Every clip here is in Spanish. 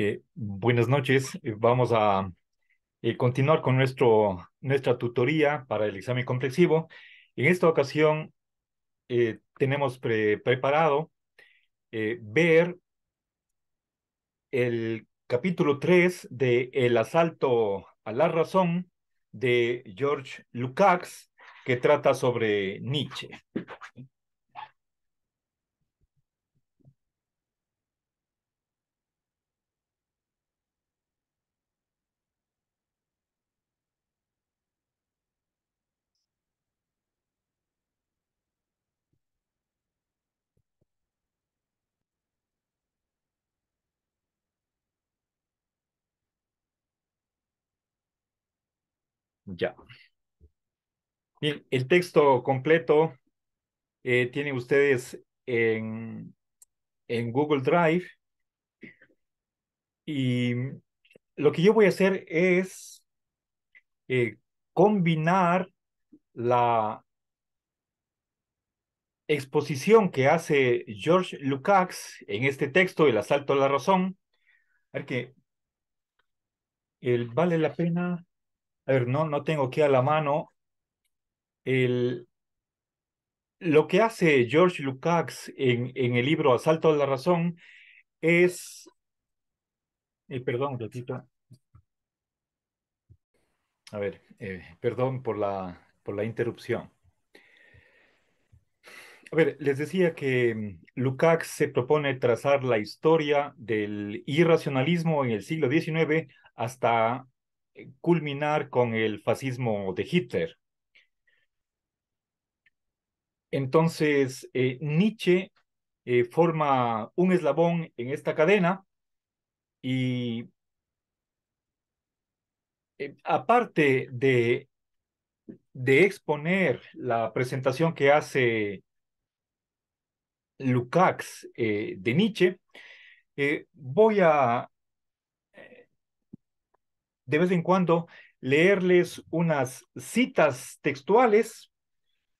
Eh, buenas noches. Eh, vamos a eh, continuar con nuestro, nuestra tutoría para el examen complexivo. En esta ocasión tenemos preparado ver el capítulo 3 de El asalto a la razón de George Lukács, que trata sobre Nietzsche. Ya. Bien, el texto completo eh, tienen ustedes en, en Google Drive. Y lo que yo voy a hacer es eh, combinar la exposición que hace George Lukács en este texto, El asalto a la razón. A ver que el, vale la pena a ver, no, no tengo aquí a la mano, el, lo que hace George Lukács en, el libro Asalto a la Razón es, eh, perdón, ratito, a ver, eh, perdón por la, por la interrupción. A ver, les decía que mm, Lukács se propone trazar la historia del irracionalismo en el siglo XIX hasta culminar con el fascismo de Hitler. Entonces, eh, Nietzsche eh, forma un eslabón en esta cadena y eh, aparte de, de exponer la presentación que hace Lukács de Nietzsche, voy a de vez en cuando leerles unas citas textuales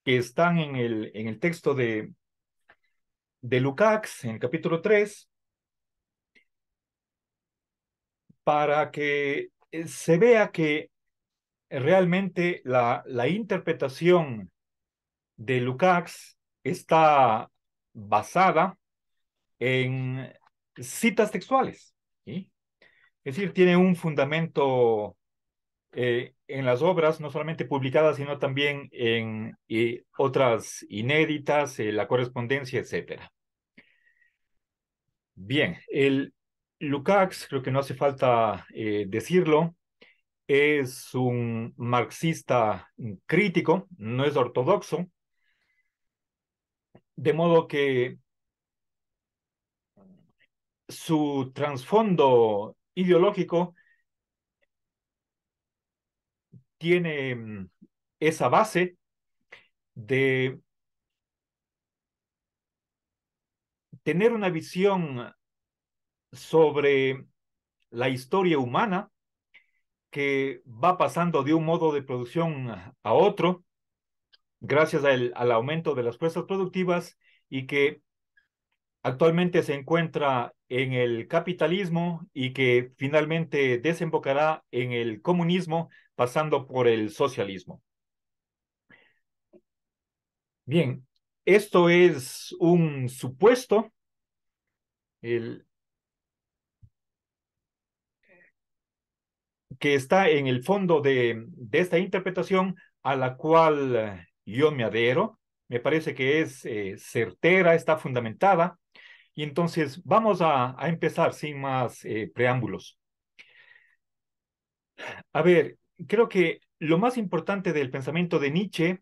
que están en el, en el texto de, de Lukács, en el capítulo 3, para que eh, se vea que realmente la, la interpretación de Lukács está basada en citas textuales. ¿sí? Es decir, tiene un fundamento eh, en las obras, no solamente publicadas, sino también en otras inéditas, eh, la correspondencia, etc. Bien, el Lukács, creo que no hace falta eh, decirlo, es un marxista crítico, no es ortodoxo, de modo que su trasfondo ideológico tiene mm, esa base de tener una visión sobre la historia humana que va pasando de un modo de producción a otro gracias al, aumento de las fuerzas productivas y que actualmente se encuentra en el capitalismo y que finalmente desembocará en el comunismo pasando por el socialismo. Bien, esto es un supuesto. que está en el fondo de, esta interpretación a la cual yo me adhiero. Me parece que es eh, certera, está fundamentada. Y entonces vamos a, empezar sin más eh, preámbulos. A ver, creo que lo más importante del pensamiento de Nietzsche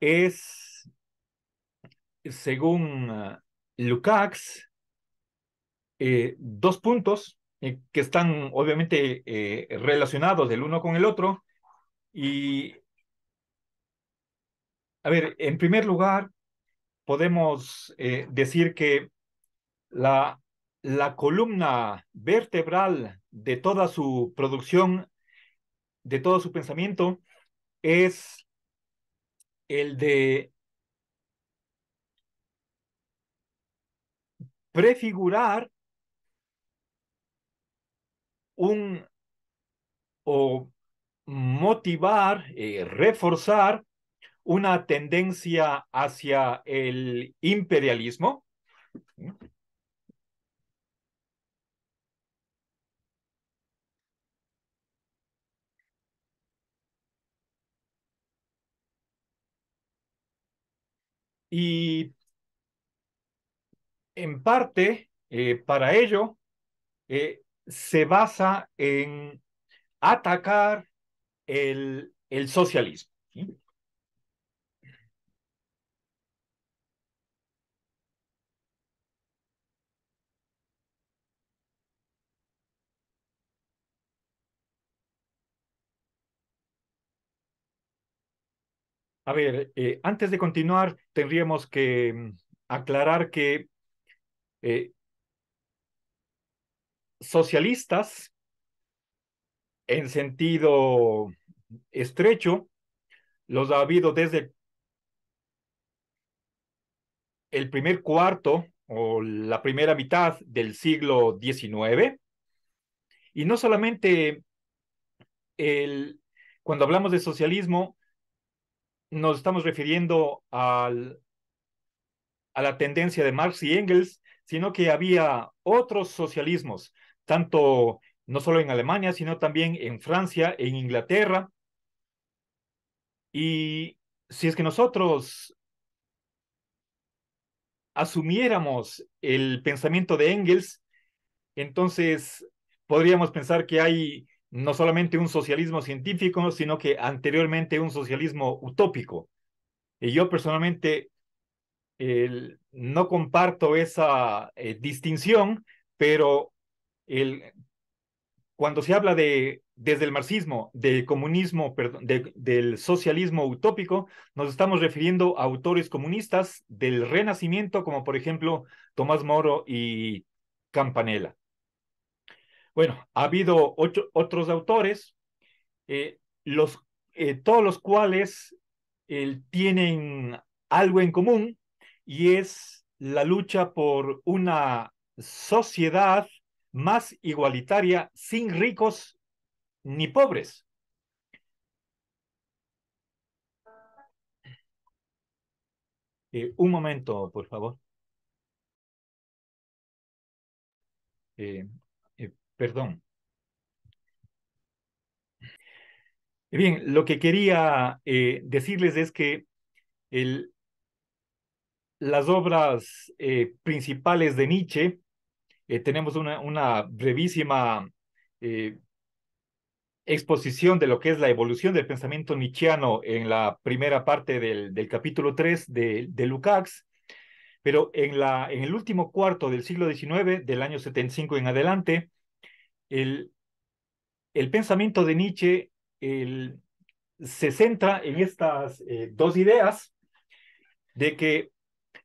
es, según ah, Lukács, eh, dos puntos eh, que están obviamente relacionados el uno con el otro. Y, a ver, en primer lugar, podemos eh, decir que la, la columna vertebral de toda su producción, de todo su pensamiento, es el de prefigurar un o motivar, eh, reforzar una tendencia hacia el imperialismo. Y en parte, eh, para ello, eh, se basa en atacar el, el socialismo. A ver, eh, antes de continuar, tendríamos que mm, aclarar que eh, socialistas en sentido estrecho, los ha habido desde el primer cuarto o la primera mitad del siglo XIX. Y no solamente el, cuando hablamos de socialismo, nos estamos refiriendo al, a la tendencia de Marx y Engels, sino que había otros socialismos, tanto no solo en Alemania, sino también en Francia, en Inglaterra. Y si es que nosotros asumiéramos el pensamiento de Engels, entonces podríamos pensar que hay no solamente un socialismo científico, sino que anteriormente un socialismo utópico. Y yo personalmente no comparto esa eh, distinción, pero cuando se habla de, desde el marxismo, del comunismo, perdón, del socialismo utópico, nos estamos refiriendo a autores comunistas del Renacimiento, como por ejemplo Tomás Moro y Campanella. Bueno, ha habido otros autores, eh, los, eh, todos los cuales eh, tienen algo en común y es la lucha por una sociedad más igualitaria, sin ricos ni pobres. un momento, por favor. Perdón. Bien, lo que quería eh, decirles es que las obras eh, principales de Nietzsche, eh, tenemos una, brevísima exposición de lo que es la evolución del pensamiento nietzscheano en la primera parte del, capítulo 3 de, de, Lukács, pero en, en el último cuarto del siglo XIX, del año 75 en adelante, el, pensamiento de Nietzsche se centra en estas eh, dos ideas de que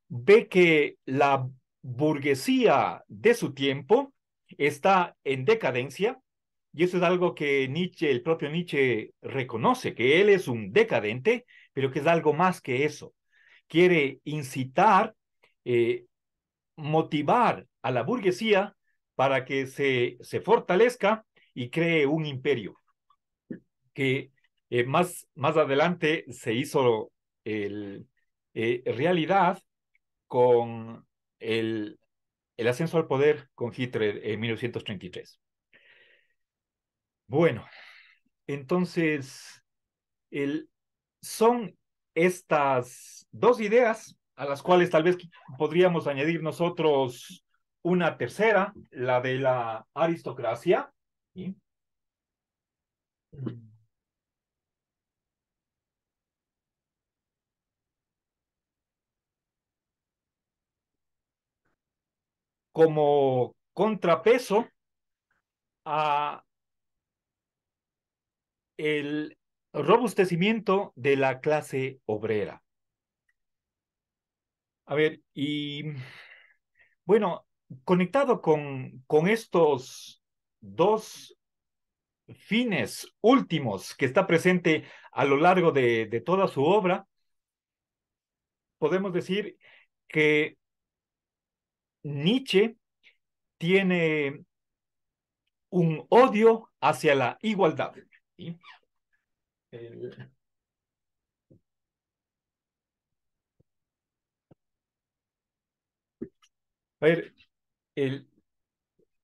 ve que la burguesía de su tiempo está en decadencia, y eso es algo que Nietzsche, el propio Nietzsche reconoce, que él es un decadente, pero que es algo más que eso. Quiere incitar, eh, motivar a la burguesía para que se, se fortalezca y cree un imperio que eh, más, más adelante se hizo el, eh, realidad con el, el, ascenso al poder con Hitler en 1933. Bueno, entonces el, son estas dos ideas a las cuales tal vez podríamos añadir nosotros una tercera, la de la aristocracia. Como contrapeso a el robustecimiento de la clase obrera. A ver, y bueno, conectado con, con estos dos fines últimos que está presente a lo largo de, toda su obra, podemos decir que Nietzsche tiene un odio hacia la igualdad. ver, el,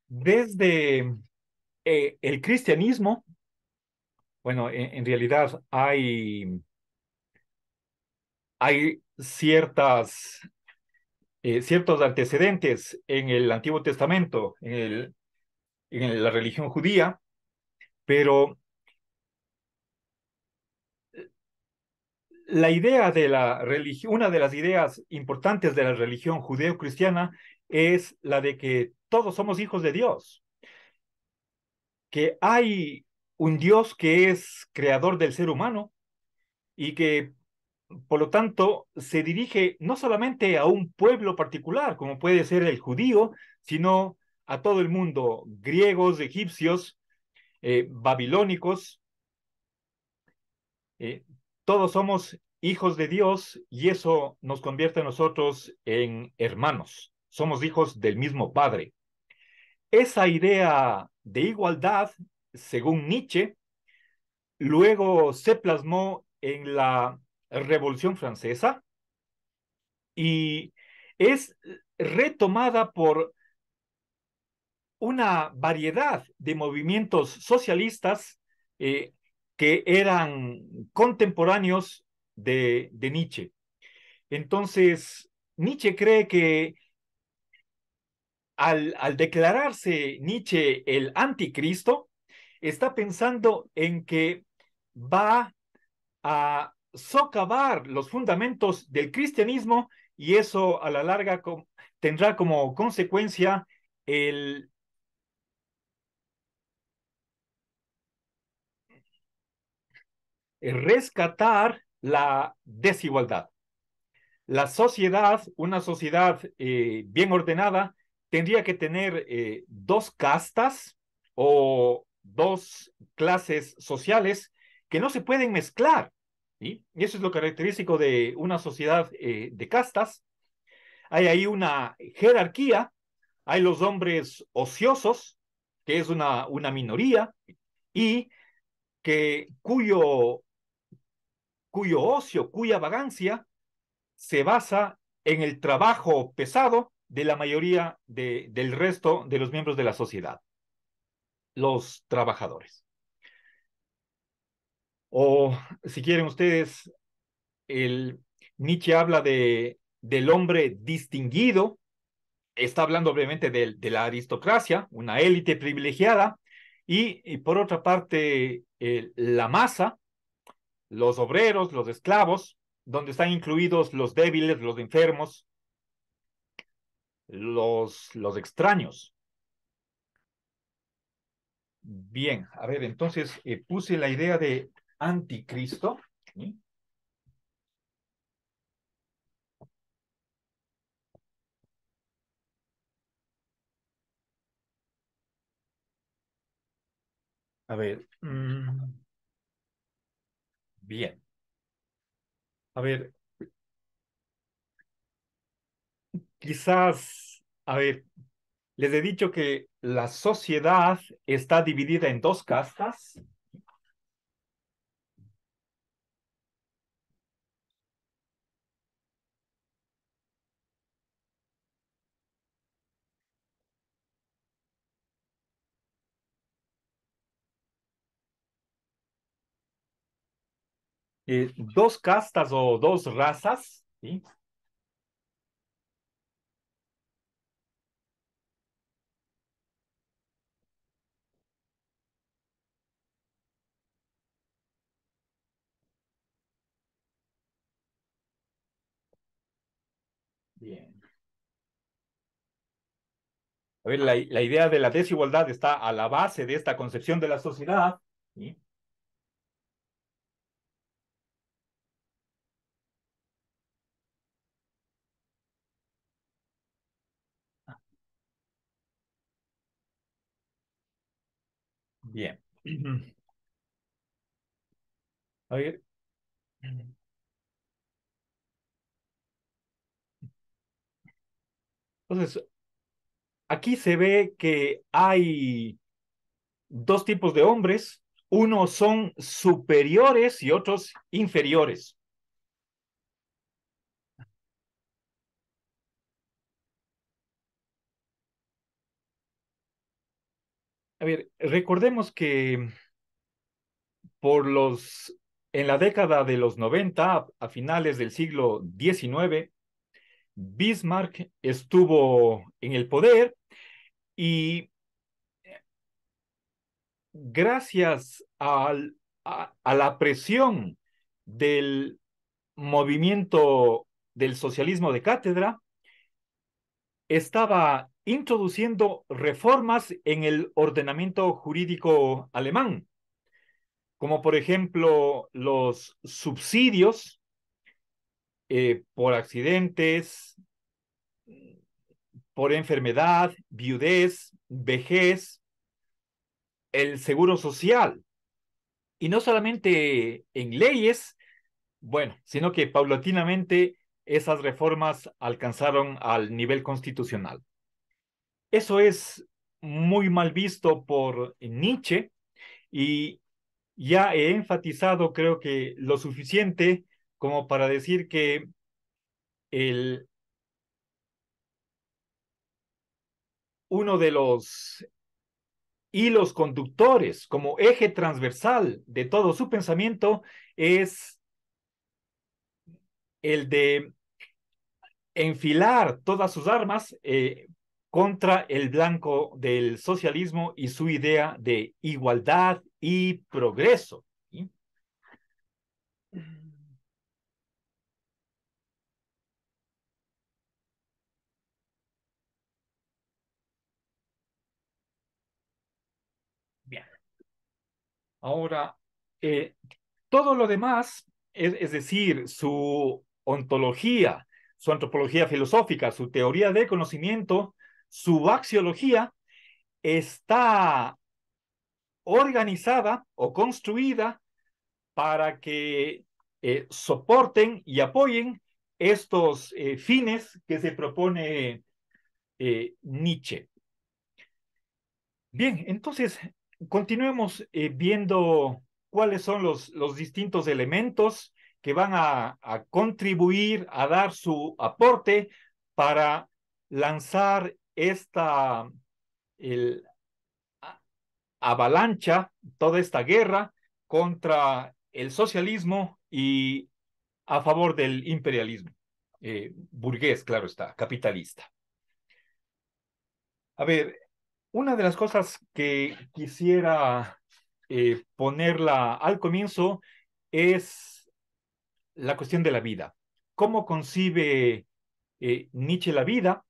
desde eh, el cristianismo, bueno, en, realidad hay, hay ciertas, eh, ciertos antecedentes en el Antiguo Testamento, en, el, en la religión judía, pero la idea de la religión, una de las ideas importantes de la religión judeo-cristiana judeocristiana es la de que todos somos hijos de Dios, que hay un Dios que es creador del ser humano y que, por lo tanto, se dirige no solamente a un pueblo particular, como puede ser el judío, sino a todo el mundo, griegos, egipcios, eh, babilónicos. Eh, todos somos hijos de Dios y eso nos convierte a nosotros en hermanos somos hijos del mismo Padre. Esa idea de igualdad, según Nietzsche, luego se plasmó en la Revolución Francesa y es retomada por una variedad de movimientos socialistas eh, que eran contemporáneos de Nietzsche. Entonces, Nietzsche cree que al, declararse Nietzsche el anticristo, está pensando en que va a socavar los fundamentos del cristianismo y eso a la larga tendrá como consecuencia el rescatar la desigualdad. La sociedad, una sociedad eh, bien ordenada, tendría que tener eh, dos castas o dos clases sociales que no se pueden mezclar. Y eso es lo característico de una sociedad eh, de castas. Hay ahí una jerarquía, hay los hombres ociosos, que es una, una minoría, y que cuyo, cuyo ocio, cuya vagancia se basa en el trabajo pesado de la mayoría del resto de los miembros de la sociedad, los trabajadores. O si quieren ustedes, el, Nietzsche habla de, del hombre distinguido, está hablando obviamente de, la aristocracia, una élite privilegiada, y, por otra parte eh, la masa, los obreros, los esclavos, donde están incluidos los débiles, los enfermos, los, los extraños. Bien, a ver, entonces eh, puse la idea de anticristo. A ver. Mm, bien. A ver, quizás, a ver, les he dicho que la sociedad está dividida en dos castas. Eh, dos castas o dos razas, ¿sí? A ver, la, idea de la desigualdad está a la base de esta concepción de la sociedad. Bien. A ver. Entonces, Aquí se ve que hay dos tipos de hombres. Unos son superiores y otros inferiores. A ver, recordemos que por los en la década de los 90 a finales del siglo XIX Bismarck estuvo en el poder y gracias a, la presión del movimiento del socialismo de cátedra, estaba introduciendo reformas en el ordenamiento jurídico alemán, como por ejemplo los subsidios eh, por accidentes, por enfermedad, viudez, vejez, el seguro social. Y no solamente en leyes, bueno, sino que paulatinamente esas reformas alcanzaron al nivel constitucional. Eso es muy mal visto por Nietzsche y ya he enfatizado, creo que lo suficiente, como para decir que el, uno de los hilos conductores, como eje transversal de todo su pensamiento, es el de enfilar todas sus armas eh, contra el blanco del socialismo y su idea de igualdad y progreso. Ahora, eh, todo lo demás, es, decir, su ontología, su antropología filosófica, su teoría de conocimiento, su axiología, está organizada o construida para que eh, soporten y apoyen estos eh, fines que se propone Nietzsche. Bien, entonces continuemos eh, viendo cuáles son los, los distintos elementos que van a, contribuir a dar su aporte para lanzar esta el, avalancha, toda esta guerra contra el socialismo y a favor del imperialismo eh, burgués, claro está, capitalista. A ver, una de las cosas que quisiera eh, ponerla al comienzo es la cuestión de la vida. ¿Cómo concibe eh, Nietzsche la vida?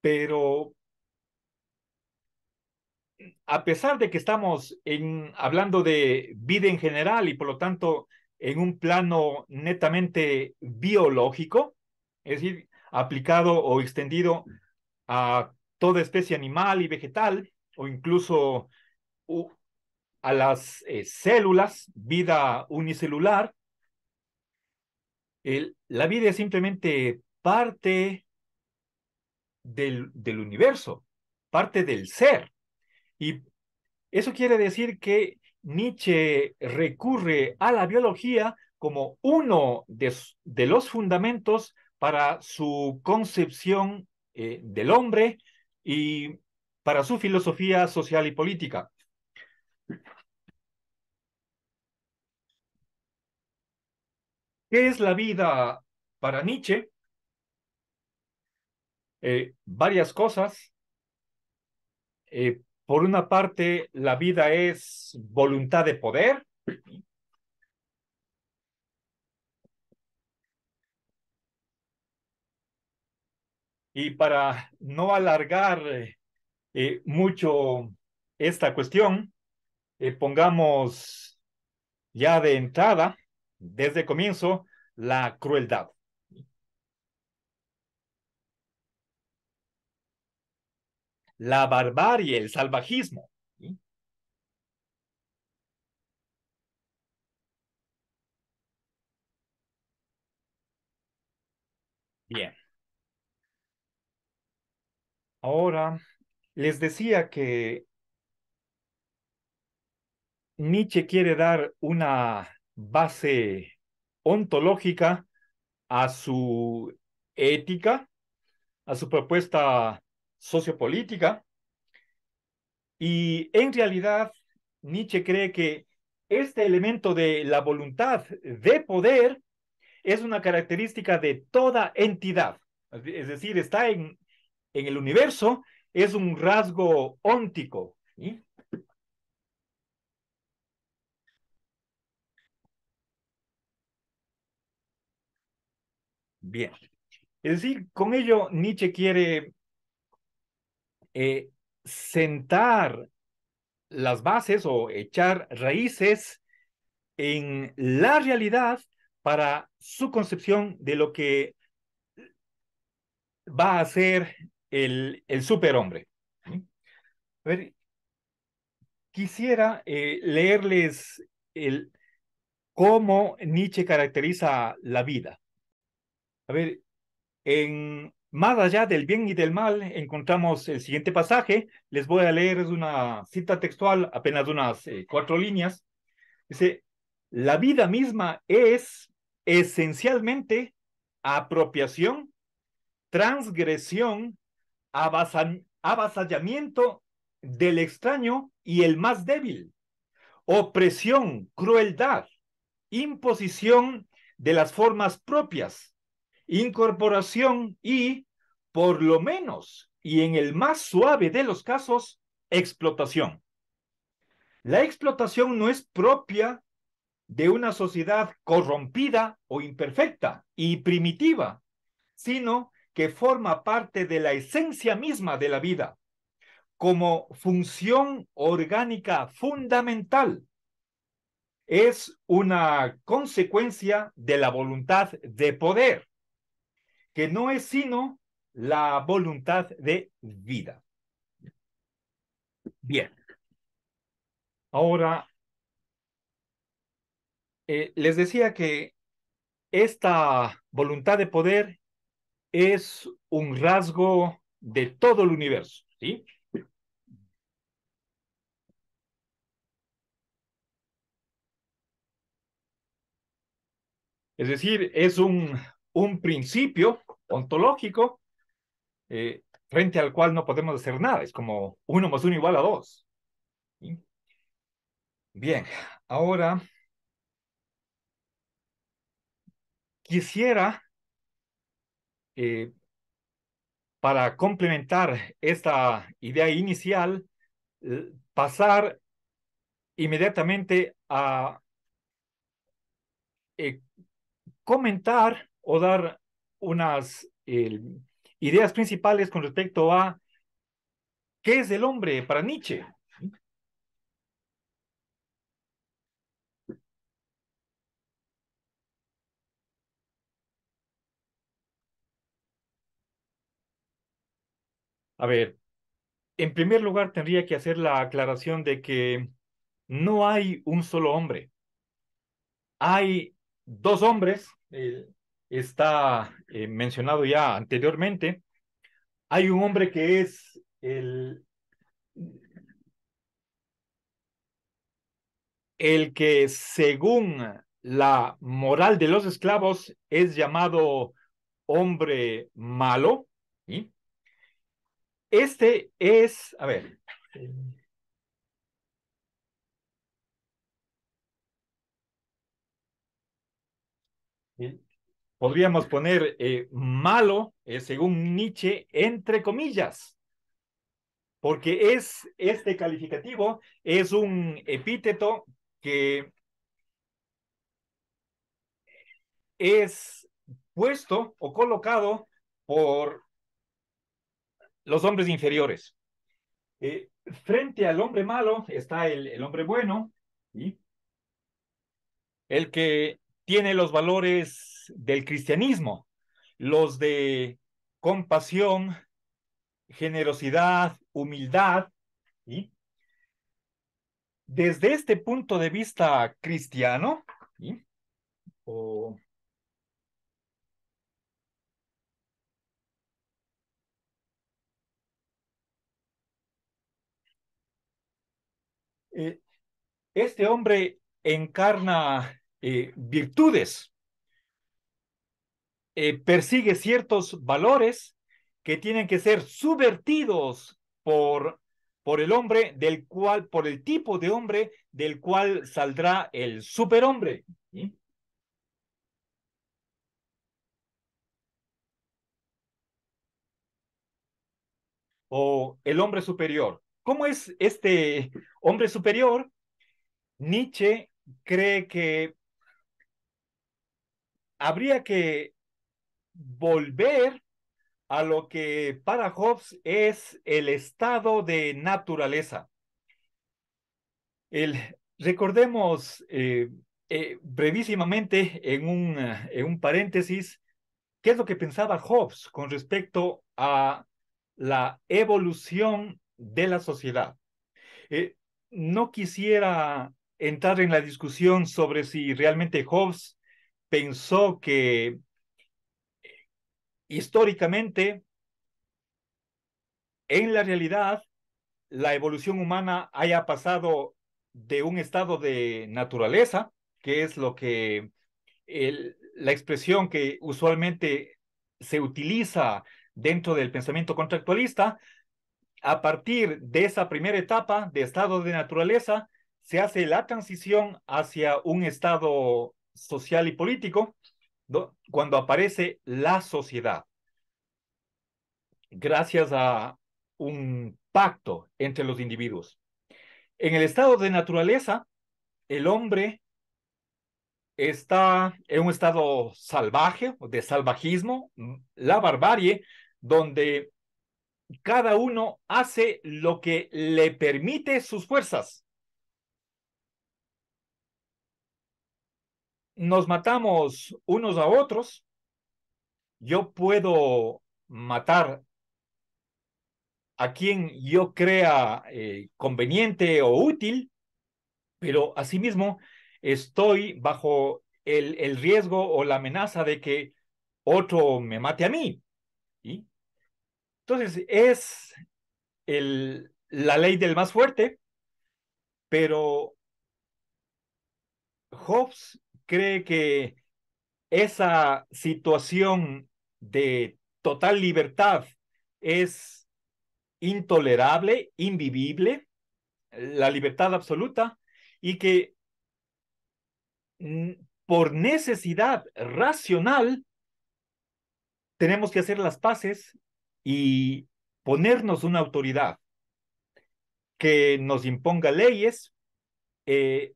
Pero a pesar de que estamos hablando de vida en general y por lo tanto en un plano netamente biológico, es decir, aplicado o extendido a toda especie animal y vegetal, o incluso a las eh, células, vida unicelular. la vida es simplemente parte del, universo, parte del ser. Y eso quiere decir que Nietzsche recurre a la biología como uno de, los fundamentos para su concepción eh, del hombre, y para su filosofía social y política. ¿Qué es la vida para Nietzsche? Eh, varias cosas. Eh, por una parte, la vida es voluntad de poder, Y para no alargar eh, eh, mucho esta cuestión, eh, pongamos ya de entrada, desde comienzo, la crueldad. La barbarie, el salvajismo. Bien. Ahora, les decía que Nietzsche quiere dar una base ontológica a su ética, a su propuesta sociopolítica. Y en realidad, Nietzsche cree que este elemento de la voluntad de poder es una característica de toda entidad. Es decir, está en en el universo es un rasgo óntico. Bien. Es decir, con ello Nietzsche quiere eh, sentar las bases o echar raíces en la realidad para su concepción de lo que va a ser el, superhombre. A ver, quisiera eh, leerles el, cómo Nietzsche caracteriza la vida. A ver, en Más allá del bien y del mal encontramos el siguiente pasaje. Les voy a leer es una cita textual, apenas unas eh, cuatro líneas. Dice, la vida misma es esencialmente apropiación, transgresión avasallamiento del extraño y el más débil, opresión, crueldad, imposición de las formas propias, incorporación y, por lo menos, y en el más suave de los casos, explotación. La explotación no es propia de una sociedad corrompida o imperfecta y primitiva, sino que forma parte de la esencia misma de la vida, como función orgánica fundamental. Es una consecuencia de la voluntad de poder, que no es sino la voluntad de vida. Bien. Ahora, eh, les decía que esta voluntad de poder es un rasgo de todo el universo, ¿sí? Es decir, es un, un principio ontológico eh, frente al cual no podemos hacer nada. Es como uno más uno igual a dos. Bien, ahora quisiera eh, para complementar esta idea inicial, eh, pasar inmediatamente a eh, comentar o dar unas ideas principales con respecto a qué es el hombre para Nietzsche. A ver, en primer lugar tendría que hacer la aclaración de que no hay un solo hombre. Hay dos hombres, eh, está eh, mencionado ya anteriormente. Hay un hombre que es el, el que según la moral de los esclavos es llamado hombre malo, ¿sí? Este es, a ver. Eh, podríamos poner eh, malo, eh, según Nietzsche, entre comillas, porque es este calificativo, es un epíteto que es puesto o colocado por los hombres inferiores. Eh, frente al hombre malo está el, hombre bueno, el que tiene los valores del cristianismo, los de compasión, generosidad, humildad. Desde este punto de vista cristiano, o Eh, este hombre encarna eh, virtudes, eh, persigue ciertos valores que tienen que ser subvertidos por, por el hombre del cual, por el tipo de hombre del cual saldrá el superhombre. O el hombre superior. ¿Cómo es este hombre superior? Nietzsche cree que habría que volver a lo que para Hobbes es el estado de naturaleza. recordemos eh, eh, brevísimamente, en un, en eh, un paréntesis, qué es lo que pensaba Hobbes con respecto a la evolución de la sociedad. Eh, no quisiera entrar en la discusión sobre si realmente Hobbes pensó que eh, históricamente, en la realidad, la evolución humana haya pasado de un estado de naturaleza, que es lo que la expresión que usualmente se utiliza dentro del pensamiento contractualista, a partir de esa primera etapa de estado de naturaleza, se hace la transición hacia un estado social y político, cuando aparece la sociedad. Gracias a un pacto entre los individuos. En el estado de naturaleza, el hombre está en un estado salvaje, de salvajismo, la barbarie, donde cada uno hace lo que le permite sus fuerzas. Nos matamos unos a otros. Yo puedo matar a quien yo crea eh, conveniente o útil, pero asimismo estoy bajo el, riesgo o la amenaza de que otro me mate a mí. y entonces, es la ley del más fuerte, pero Hobbes cree que esa situación de total libertad es intolerable, invivible, la libertad absoluta, y que por necesidad racional tenemos que hacer las paces y ponernos una autoridad que nos imponga leyes eh,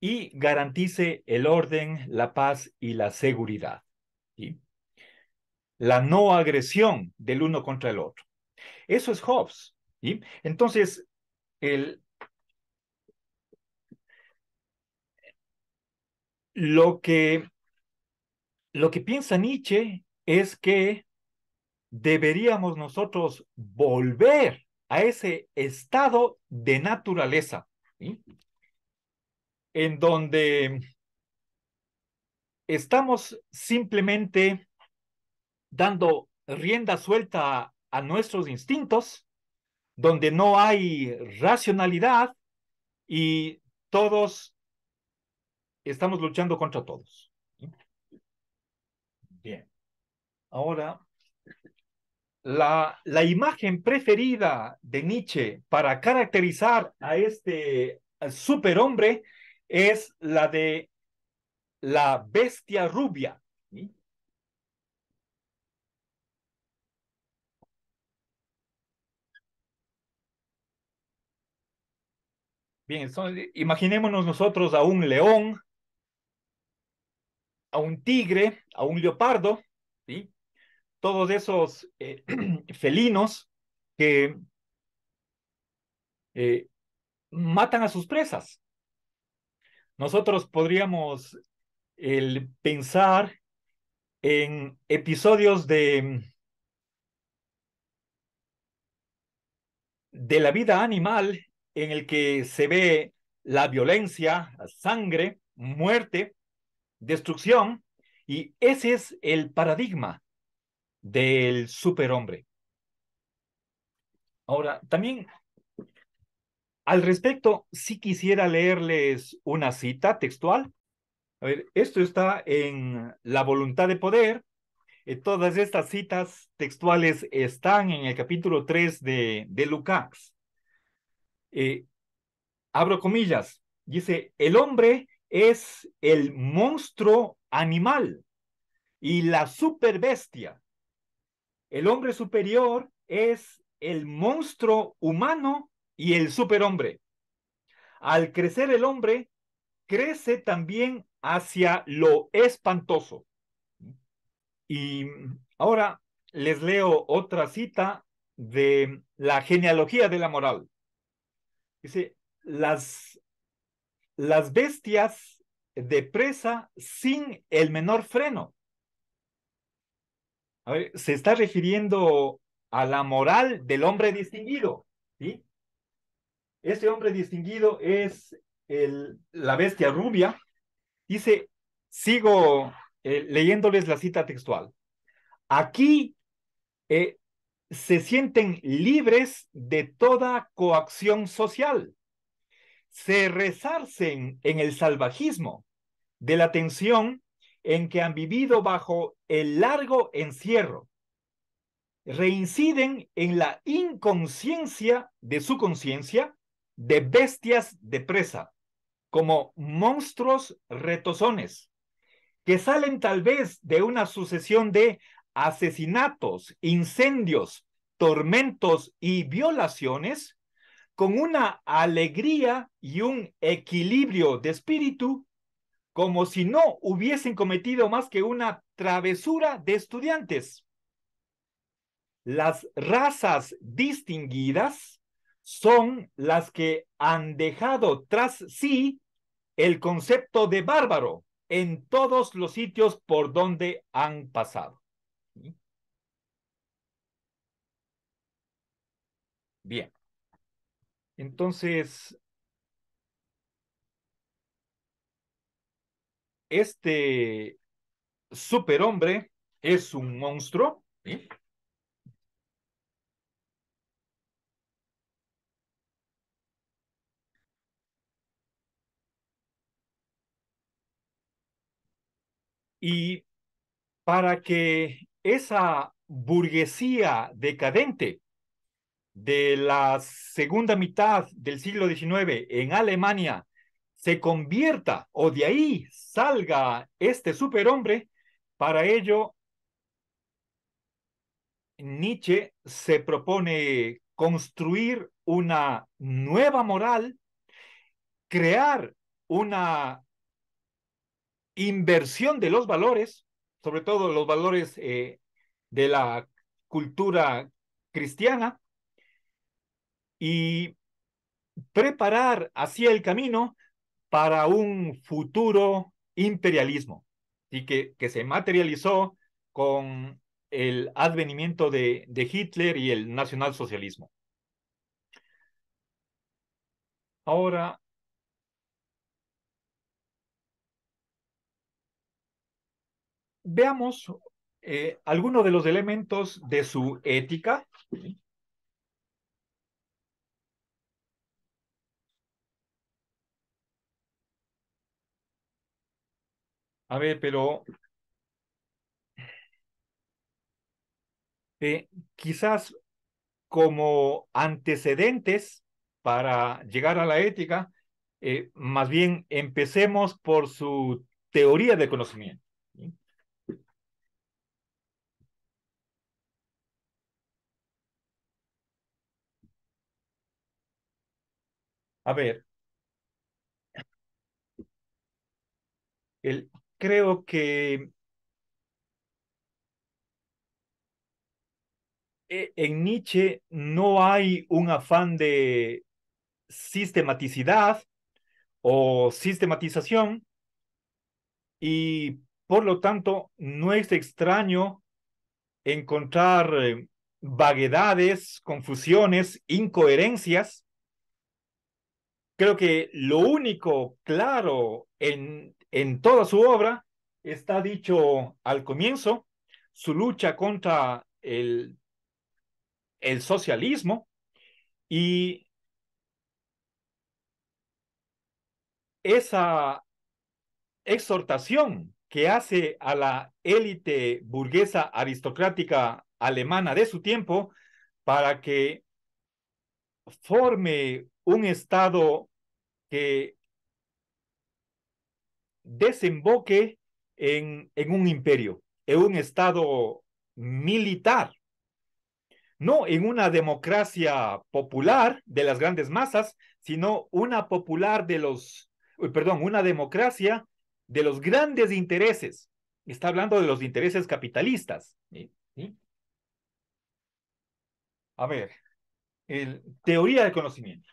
y garantice el orden, la paz y la seguridad. La no agresión del uno contra el otro. Eso es Hobbes. Entonces, lo, que, lo que piensa Nietzsche es que deberíamos nosotros volver a ese estado de naturaleza, en donde estamos simplemente dando rienda suelta a nuestros instintos, donde no hay racionalidad y todos estamos luchando contra todos. Bien. Ahora la, la, imagen preferida de Nietzsche para caracterizar a este superhombre es la de la bestia rubia. Bien, imaginémonos nosotros a un león, a un tigre, a un leopardo, ¿sí? todos esos eh, felinos que eh, matan a sus presas. Nosotros podríamos el, pensar en episodios de, de la vida animal en el que se ve la violencia, sangre, muerte, destrucción, y ese es el paradigma del superhombre. Ahora, también al respecto, si quisiera leerles una cita textual. A ver, esto está en La voluntad de poder. Eh, todas estas citas textuales están en el capítulo 3 de, de Lucas. Eh, abro comillas, dice, el hombre es el monstruo animal y la superbestia el hombre superior es el monstruo humano y el superhombre. Al crecer el hombre, crece también hacia lo espantoso. Y ahora les leo otra cita de la genealogía de la moral. Dice, las, las bestias de presa sin el menor freno a ver, se está refiriendo a la moral del hombre distinguido, ¿sí? Este hombre distinguido es el, la bestia rubia. Dice, sigo eh, leyéndoles la cita textual. Aquí eh, se sienten libres de toda coacción social. Se resarcen en el salvajismo, de la tensión en que han vivido bajo el largo encierro. Reinciden en la inconsciencia de su conciencia de bestias de presa, como monstruos retozones, que salen tal vez de una sucesión de asesinatos, incendios, tormentos y violaciones, con una alegría y un equilibrio de espíritu como si no hubiesen cometido más que una travesura de estudiantes. Las razas distinguidas son las que han dejado tras sí el concepto de bárbaro en todos los sitios por donde han pasado. Bien. Entonces, este superhombre es un monstruo. Y para que esa burguesía decadente de la segunda mitad del siglo XIX en Alemania se convierta o de ahí salga este superhombre, para ello Nietzsche se propone construir una nueva moral, crear una inversión de los valores, sobre todo los valores eh, de la cultura cristiana, y preparar hacia el camino para un futuro imperialismo y que, que se materializó con el advenimiento de, Hitler y el nacionalsocialismo. Ahora veamos eh, algunos de los elementos de su ética. A ver, pero eh, quizás como antecedentes para llegar a la ética, eh, más bien empecemos por su teoría de conocimiento. A ver, el, creo que e, en Nietzsche no hay un afán de sistematicidad o sistematización y por lo tanto no es extraño encontrar eh, vaguedades, confusiones, incoherencias. Creo que lo único claro en, en toda su obra está dicho al comienzo su lucha contra el, socialismo y esa exhortación que hace a la élite burguesa aristocrática alemana de su tiempo para que forme un Estado que desemboque en, en un imperio, en un Estado militar, no en una democracia popular de las grandes masas, sino una popular de los, perdón, una democracia de los grandes intereses. Está hablando de los intereses capitalistas. A ver, el, teoría del conocimiento.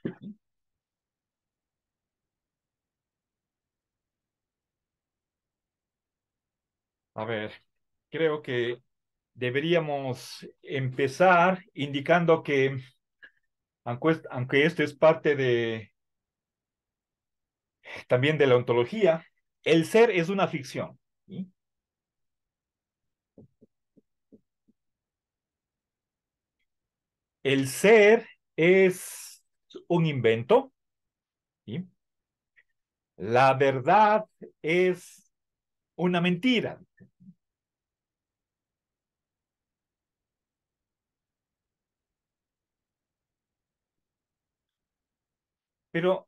A ver, creo que deberíamos empezar indicando que, aunque esto es parte de también de la ontología, el ser es una ficción. El ser es un invento. La verdad es una mentira. Pero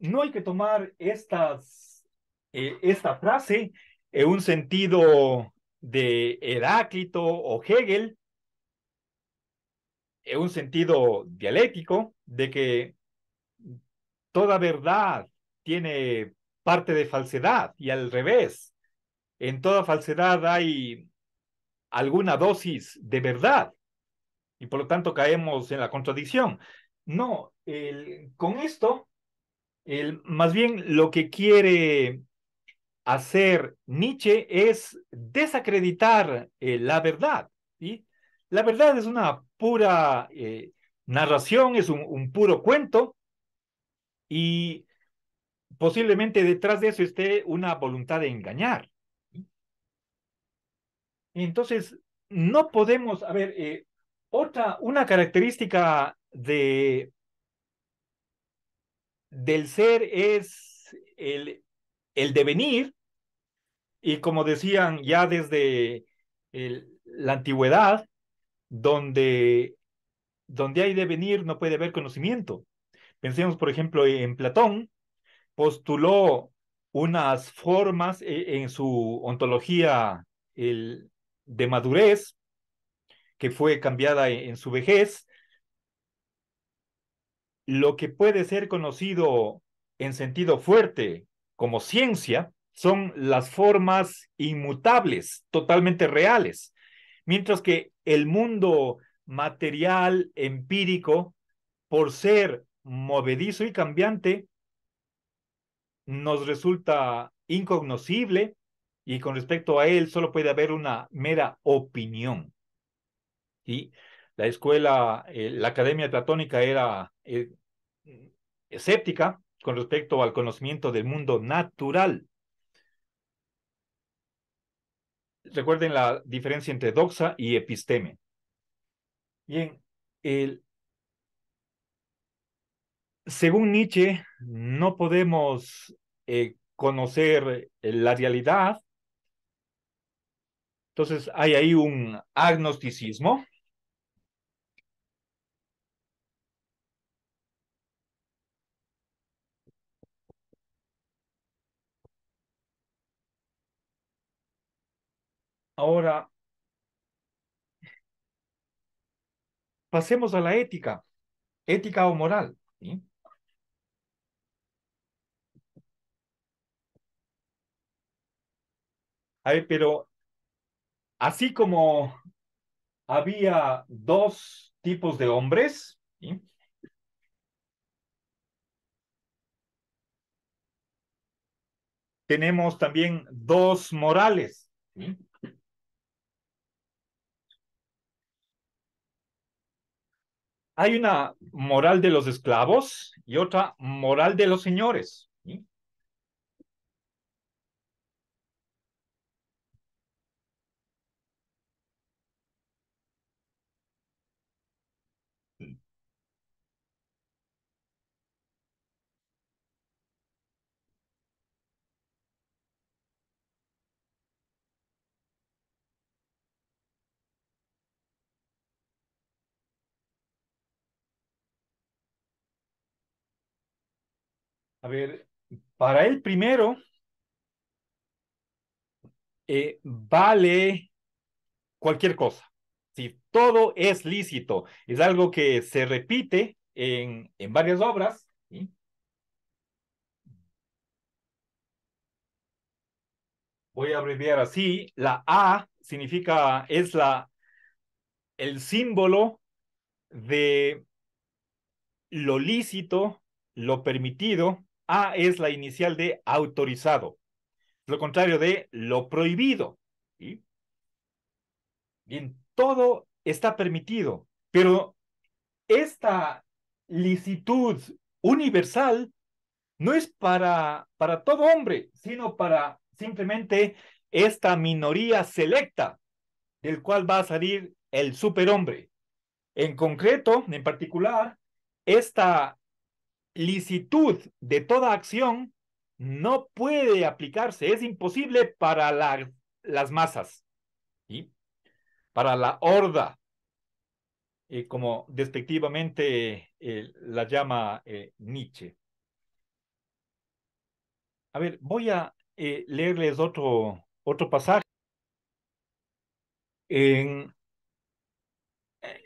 no hay que tomar estas, eh, esta frase en un sentido de Heráclito o Hegel, en un sentido dialéctico, de que toda verdad tiene parte de falsedad y al revés en toda falsedad hay alguna dosis de verdad y por lo tanto caemos en la contradicción. No, con esto, más bien lo que quiere hacer Nietzsche es desacreditar eh, la verdad. La verdad es una pura eh, narración, es un, puro cuento y posiblemente detrás de eso esté una voluntad de engañar. Entonces, no podemos, a ver, eh, otra, una característica de, del ser es el, el devenir, y como decían ya desde la antigüedad, donde, donde hay devenir no puede haber conocimiento. Pensemos, por ejemplo, en Platón, postuló unas formas en, eh, en su ontología el, de madurez que fue cambiada en, su vejez, lo que puede ser conocido en sentido fuerte como ciencia son las formas inmutables, totalmente reales, mientras que el mundo material, empírico, por ser movedizo y cambiante, nos resulta incognoscible y con respecto a él solo puede haber una mera opinión. y La escuela, eh, la academia platónica era eh, escéptica con respecto al conocimiento del mundo natural. Recuerden la diferencia entre doxa y episteme. Bien, según Nietzsche, no podemos eh, conocer la realidad entonces, hay ahí un agnosticismo. Ahora, pasemos a la ética, ética o moral. ¿sí? pero Así como había dos tipos de hombres, tenemos también dos morales. Hay una moral de los esclavos y otra moral de los señores. A ver, para el primero, eh, vale cualquier cosa. Si todo es lícito, es algo que se repite en, varias obras. Voy a abreviar así. La A significa, es la, el símbolo de lo lícito, lo permitido, a es la inicial de autorizado, lo contrario de lo prohibido. Bien, todo está permitido, pero esta licitud universal no es para, para todo hombre, sino para simplemente esta minoría selecta del cual va a salir el superhombre. En concreto, en particular, esta licitud de toda acción no puede aplicarse, es imposible para las masas, y para la horda, eh, como despectivamente eh, la llama eh, Nietzsche. A ver, voy a leerles otro, otro pasaje. En,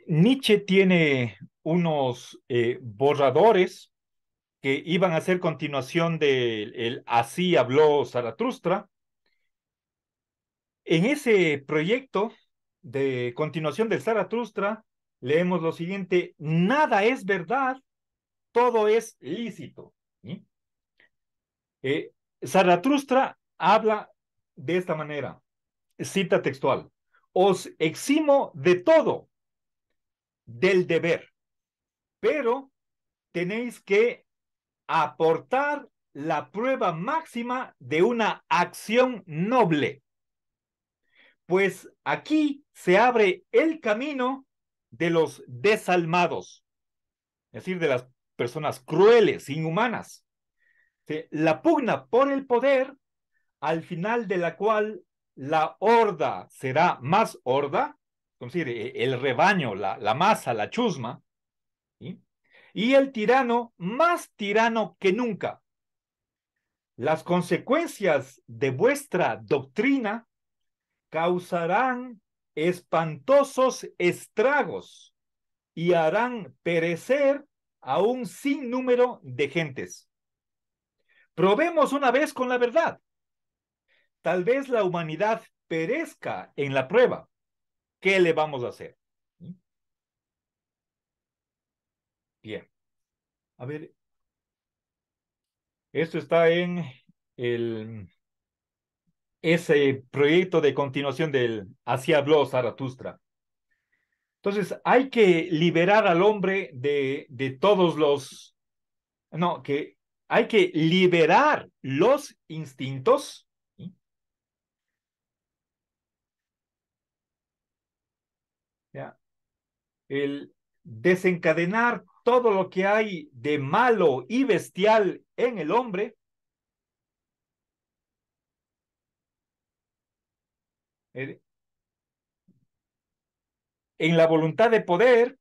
Nietzsche tiene unos borradores que iban a ser continuación del el Así habló Zaratustra. En ese proyecto de continuación del Zaratustra, leemos lo siguiente, nada es verdad, todo es lícito. Eh, Zaratustra habla de esta manera, cita textual, os eximo de todo, del deber, pero tenéis que aportar la prueba máxima de una acción noble. Pues aquí se abre el camino de los desalmados, es decir, de las personas crueles, inhumanas. La pugna por el poder, al final de la cual la horda será más horda, es decir, el rebaño, la, masa, la chusma, ¿sí? y el tirano más tirano que nunca. Las consecuencias de vuestra doctrina causarán espantosos estragos y harán perecer a un sinnúmero de gentes. Probemos una vez con la verdad. Tal vez la humanidad perezca en la prueba. ¿Qué le vamos a hacer? bien A ver, esto está en el, ese proyecto de continuación del así habló Zaratustra. Entonces, hay que liberar al hombre de, de todos los... No, que hay que liberar los instintos. ¿Ya? El desencadenar todo lo que hay de malo y bestial en el hombre, en la voluntad de poder,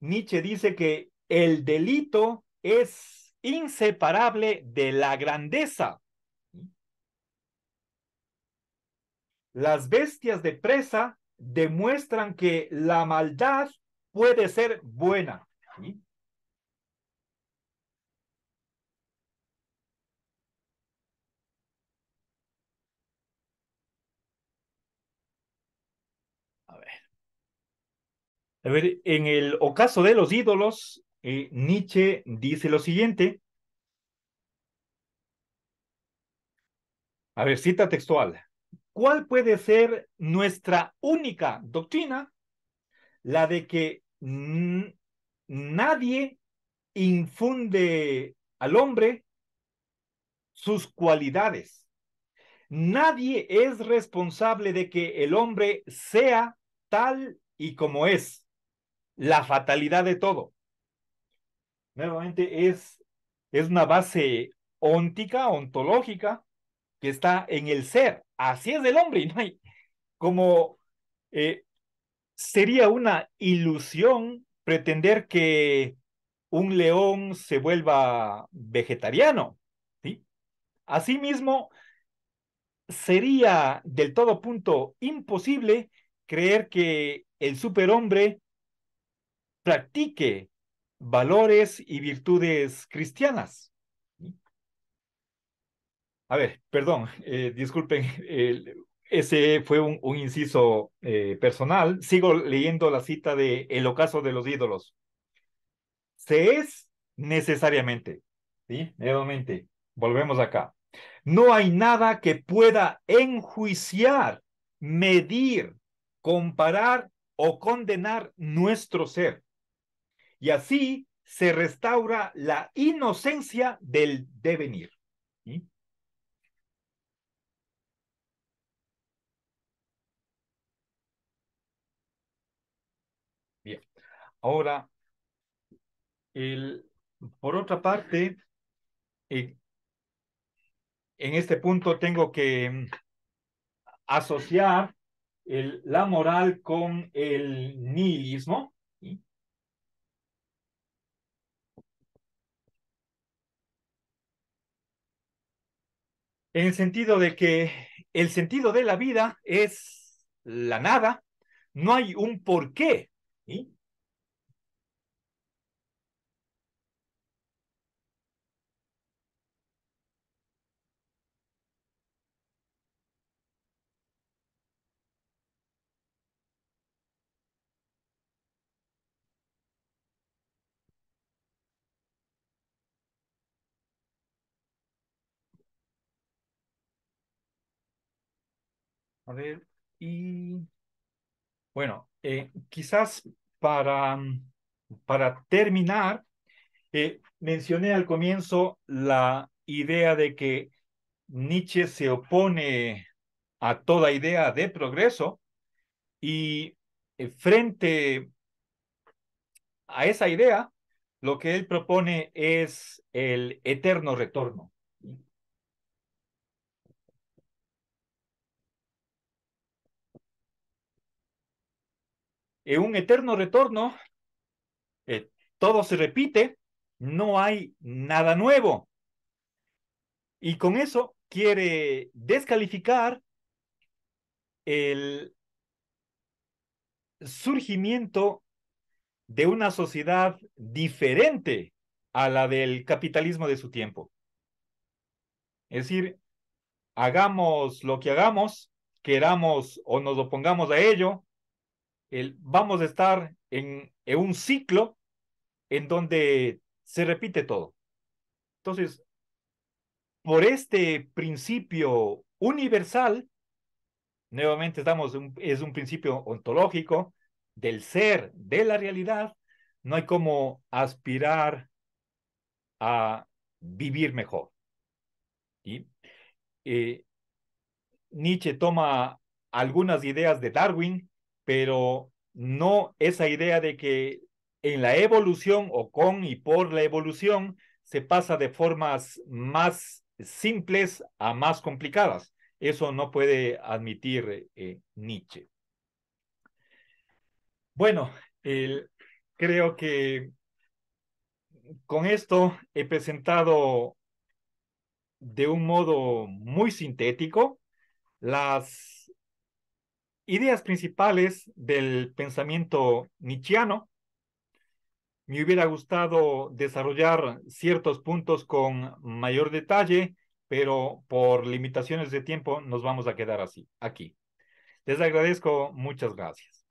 Nietzsche dice que el delito es inseparable de la grandeza. Las bestias de presa demuestran que la maldad puede ser buena. A ver, en el ocaso de los ídolos, eh, Nietzsche dice lo siguiente. A ver, cita textual. ¿Cuál puede ser nuestra única doctrina? La de que nadie infunde al hombre sus cualidades. Nadie es responsable de que el hombre sea tal y como es la fatalidad de todo. Nuevamente es, es una base óntica, ontológica, que está en el ser. Así es del hombre no hay como eh, sería una ilusión pretender que un león se vuelva vegetariano. ¿sí? Asimismo, sería del todo punto imposible creer que el superhombre practique valores y virtudes cristianas. A ver, perdón, eh, disculpen, ese fue un, inciso eh, personal. Sigo leyendo la cita de El ocaso de los ídolos. Se es necesariamente, ¿sí? Nuevamente, volvemos acá. No hay nada que pueda enjuiciar, medir, comparar o condenar nuestro ser y así se restaura la inocencia del devenir. Bien, ahora, el, por otra parte, eh, en este punto tengo que mm, asociar el, la moral con el nihilismo en el sentido de que el sentido de la vida es la nada, no hay un porqué A ver, y bueno, eh, quizás para, mm, para terminar, eh, mencioné al comienzo la idea de que Nietzsche se opone a toda idea de progreso y eh, frente a esa idea, lo que él propone es el eterno retorno. en un eterno retorno, eh, todo se repite, no hay nada nuevo. Y con eso quiere descalificar el surgimiento de una sociedad diferente a la del capitalismo de su tiempo. Es decir, hagamos lo que hagamos, queramos o nos opongamos a ello, vamos a estar en, un ciclo en donde se repite todo. Entonces, por este principio universal, nuevamente estamos, es un principio ontológico del ser, de la realidad, no hay como aspirar a vivir mejor. Eh, Nietzsche toma algunas ideas de Darwin pero no esa idea de que en la evolución o con y por la evolución se pasa de formas más simples a más complicadas. Eso no puede admitir eh, Nietzsche. Bueno, creo que con esto he presentado de un modo muy sintético las ideas principales del pensamiento nietzscheano. Me hubiera gustado desarrollar ciertos puntos con mayor detalle, pero por limitaciones de tiempo nos vamos a quedar así, aquí. Les agradezco, muchas gracias.